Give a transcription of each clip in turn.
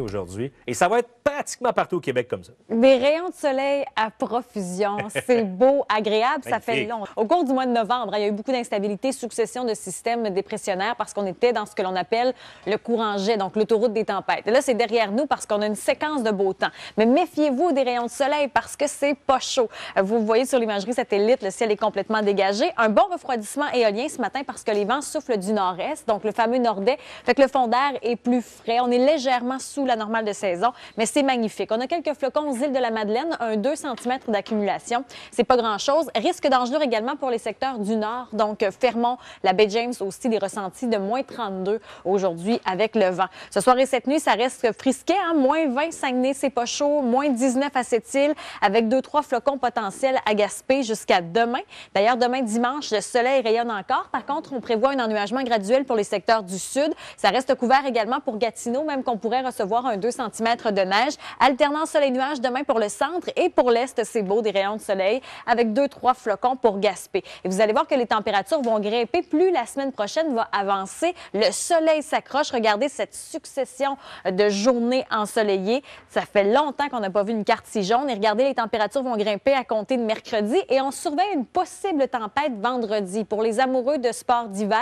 aujourd'hui. Et ça va être pratiquement partout au Québec comme ça. Des rayons de soleil à profusion. C'est beau, agréable, ça fait long. Au cours du mois de novembre, hein, il y a eu beaucoup d'instabilité, succession de systèmes dépressionnaires parce qu'on était dans ce que l'on appelle le courant jet, donc l'autoroute des tempêtes. là, c'est derrière nous parce qu'on a une séquence de beau temps. Mais méfiez-vous des rayons de soleil parce que c'est pas chaud. Vous voyez sur l'imagerie satellite, le ciel est complètement dégagé. Un bon refroidissement éolien ce matin parce que les vents soufflent du nord-est, donc le fameux nord-est. Fait que le fond d'air est plus frais. On est légèrement sous la normale de saison, mais c'est magnifique. On a quelques flocons aux îles de la Madeleine, un 2 cm d'accumulation. C'est pas grand-chose. Risque dangereux également pour les secteurs du nord, donc Fermont, la baie James aussi, des ressentis de moins 32 aujourd'hui avec le vent. Ce soir et cette nuit, ça reste frisquet, hein? moins 25 nez, c'est pas chaud, moins 19 à cette île, avec 2-3 flocons potentiels à Gaspé jusqu'à demain. D'ailleurs, demain dimanche, le soleil rayonne encore. Par contre, on prévoit un ennuagement graduel pour les secteurs du sud. Ça reste couvert également pour Gatineau, même qu'on pourrait recevoir un 2 cm de neige. Alternant soleil nuages demain pour le centre et pour l'est, c'est beau, des rayons de soleil avec deux trois flocons pour Gaspé. Et vous allez voir que les températures vont grimper plus la semaine prochaine va avancer. Le soleil s'accroche. Regardez cette succession de journées ensoleillées. Ça fait longtemps qu'on n'a pas vu une carte si jaune. Et regardez, les températures vont grimper à compter de mercredi et on surveille une possible tempête vendredi. Pour les amoureux de sports d'hiver,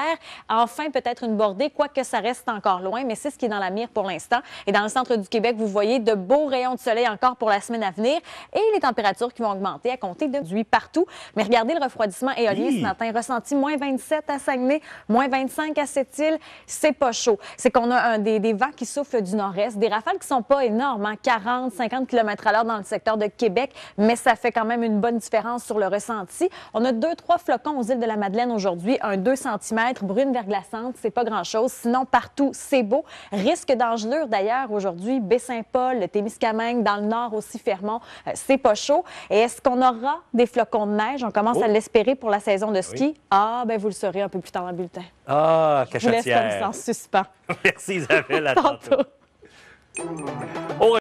enfin peut-être une bordée, quoique ça reste encore loin, mais c'est ce qui est dans la mire pour l'instant. Et dans dans le centre du Québec, vous voyez de beaux rayons de soleil encore pour la semaine à venir et les températures qui vont augmenter à compter de 8 partout. Mais regardez le refroidissement éolien ce matin, ressenti moins 27 à Saguenay, moins 25 à Sept-Îles. C'est pas chaud. C'est qu'on a un, des, vents qui soufflent du nord-est, des rafales qui sont pas énormes, 40, 50 km à l'heure dans le secteur de Québec, mais ça fait quand même une bonne différence sur le ressenti. On a deux, trois flocons aux îles de la Madeleine aujourd'hui, un 2 cm, brune verglaçante, c'est pas grand-chose. Sinon, partout, c'est beau. Risque d'engelure d'ailleurs aujourd'hui, Baie-Saint-Paul, Témiscamingue, dans le nord aussi, Fermont, euh, c'est pas chaud. Et est-ce qu'on aura des flocons de neige? On commence à oh. l'espérer pour la saison de ski. Ah, ben vous le saurez un peu plus tard dans le bulletin. Ah, Je vous laisse comme ça en suspens. Merci Isabelle, à tantôt.